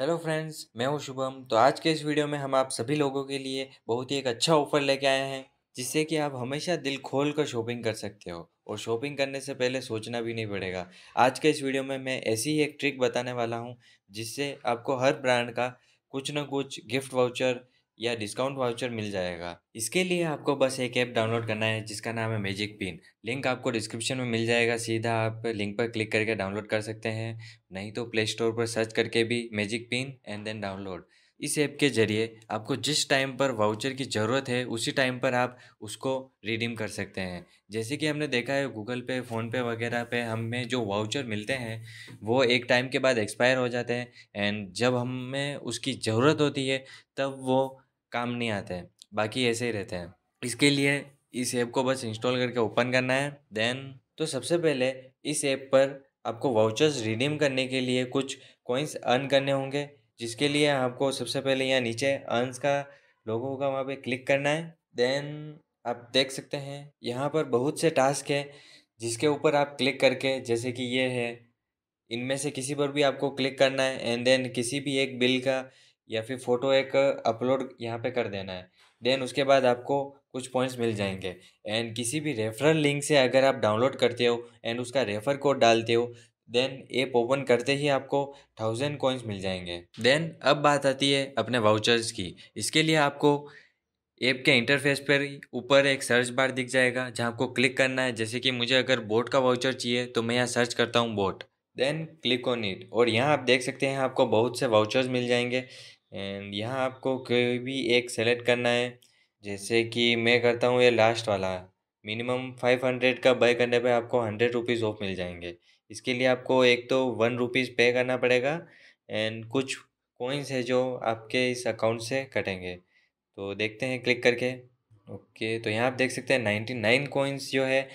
hello friends मैं हूं शुभम तो आज के इस वीडियो में हम आप सभी लोगों के लिए बहुत ही एक अच्छा ऑफर लेके आए हैं जिससे कि आप हमेशा दिल खोल कर शॉपिंग कर सकते हो और शॉपिंग करने से पहले सोचना भी नहीं पड़ेगा आज के इस वीडियो में मैं ऐसी ही एक ट्रिक बताने वाला हूं जिससे आपको हर ब्रांड का कुछ ना कुछ गिफ्ट वाउचर या डिस्काउंट वाउचर मिल जाएगा इसके लिए आपको बस एक ऐप डाउनलोड करना है जिसका नाम है मैजिक पिन लिंक आपको डिस्क्रिप्शन में मिल जाएगा सीधा आप लिंक पर क्लिक करके डाउनलोड कर सकते हैं नहीं तो प्ले स्टोर पर सर्च करके भी Magicpin and then download इस ऐप के जरिए आपको जिस टाइम पर वाउचर की ज़रूरत है उसी टाइम पर आप उसको रिडीम कर सकते हैं जैसे कि हमने देखा है गूगल पे फ़ोनपे वगैरह पे हमें जो वाउचर मिलते हैं वो एक टाइम के बाद एक्सपायर हो जाते हैं एंड जब हमें उसकी ज़रूरत होती है तब वो काम नहीं आते हैं बाकी ऐसे ही रहते हैं इसके लिए इस ऐप को बस इंस्टॉल करके ओपन करना है देन तो सबसे पहले इस ऐप पर आपको वाउचर्स रिडीम करने के लिए कुछ कॉइन्स अर्न करने होंगे जिसके लिए आपको सबसे पहले यहाँ नीचे अर्नस का लोगों का वहाँ पे क्लिक करना है देन आप देख सकते हैं यहाँ पर बहुत से टास्क हैं जिसके ऊपर आप क्लिक करके जैसे कि ये है इनमें से किसी पर भी आपको क्लिक करना है एंड देन किसी भी एक बिल का या फिर फ़ोटो एक अपलोड यहाँ पे कर देना है देन उसके बाद आपको कुछ पॉइंट्स मिल जाएंगे एंड किसी भी रेफरल लिंक से अगर आप डाउनलोड करते हो एंड उसका रेफर कोड डालते हो देन ऐप ओपन करते ही आपको थाउजेंड कॉइन्स मिल जाएंगे देन अब बात आती है अपने वाउचर्स की इसके लिए आपको ऐप के इंटरफेस पर ऊपर एक सर्च बार दिख जाएगा जहाँ आपको क्लिक करना है जैसे कि मुझे अगर बोट का वाउचर चाहिए तो मैं यहाँ सर्च करता हूँ boAt then click on it और यहाँ आप देख सकते हैं आपको बहुत से वाउचर्स मिल जाएंगे एंड यहाँ आपको कोई भी एक सेलेक्ट करना है जैसे कि मैं करता हूँ ये लास्ट वाला मिनिमम फाइव हंड्रेड का बाय करने पे आपको हंड्रेड रुपीज़ ऑफ मिल जाएंगे इसके लिए आपको एक तो वन रुपीज़ पे करना पड़ेगा एंड कुछ कोइंस है जो आपके इस अकाउंट से कटेंगे तो देखते हैं क्लिक करके ओके तो यहाँ आप देख सकते हैं नाइन्टी नाइन कोइंस जो है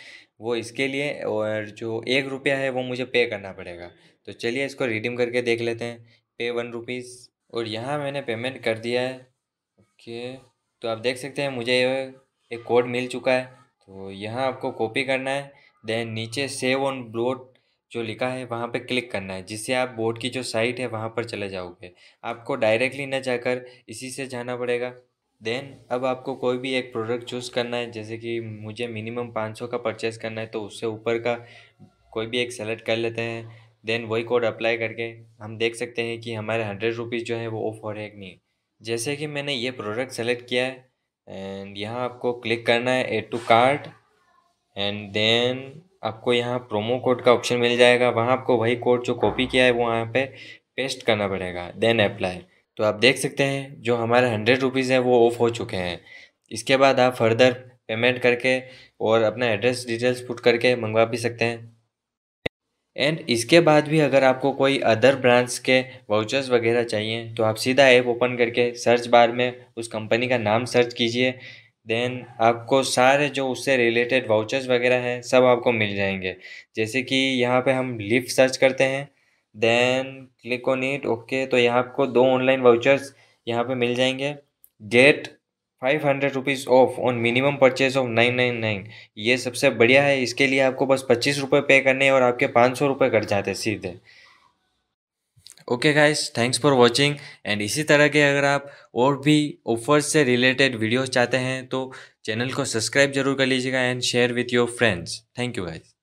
वो इसके लिए और जो एक रुपया है वो मुझे पे करना पड़ेगा तो चलिए इसको रिडीम करके देख लेते हैं पे वन रुपीज़ और यहाँ मैंने पेमेंट कर दिया है ओके तो आप देख सकते हैं मुझे एक कोड मिल चुका है तो यहाँ आपको कॉपी करना है देन नीचे सेव ऑन बोर्ड जो लिखा है वहाँ पे क्लिक करना है जिससे आप बोर्ड की जो साइट है वहाँ पर चले जाओगे आपको डायरेक्टली ना जाकर इसी से जाना पड़ेगा देन अब आपको कोई भी एक प्रोडक्ट चूज़ करना है जैसे कि मुझे मिनिमम पाँच का परचेज़ करना है तो उससे ऊपर का कोई भी एक सेलेक्ट कर लेते हैं देन वही कोड अप्लाई करके हम देख सकते हैं कि हमारे हंड्रेड रुपीज़ जो है वो ऑफ हो रहे हैं कि नहीं जैसे कि मैंने ये प्रोडक्ट सेलेक्ट किया है एंड यहाँ आपको क्लिक करना है add to cart and then आपको यहाँ प्रोमो कोड का ऑप्शन मिल जाएगा वहाँ आपको वही कोड जो कॉपी किया है वो वहाँ पे पेस्ट करना पड़ेगा देन अप्लाई तो आप देख सकते हैं जो हमारे हंड्रेड रुपीज़ हैं वो ऑफ हो चुके हैं इसके बाद आप फर्दर पेमेंट करके और अपना एड्रेस डिटेल्स पुट करके मंगवा भी सकते हैं एंड इसके बाद भी अगर आपको कोई अदर ब्रांड्स के वाउचर्स वगैरह चाहिए तो आप सीधा ऐप ओपन करके सर्च बार में उस कंपनी का नाम सर्च कीजिए देन आपको सारे जो उससे रिलेटेड वाउचर्स वगैरह हैं सब आपको मिल जाएंगे जैसे कि यहाँ पे हम लिफ्ट सर्च करते हैं then click on it okay तो यहाँ आपको दो ऑनलाइन वाउचर्स यहाँ पे मिल जाएंगे get five hundred rupees off on minimum purchase of nine nine nine ये सबसे बढ़िया है इसके लिए आपको बस पच्चीस रुपये पे करने हैं और आपके पाँच सौ रुपये कट जाते हैं सीधे okay guys thanks for watching and इसी तरह के अगर आप और भी ऑफर्स से रिलेटेड वीडियोस चाहते हैं तो चैनल को सब्सक्राइब जरूर कर लीजिएगा and share with your friends thank you guys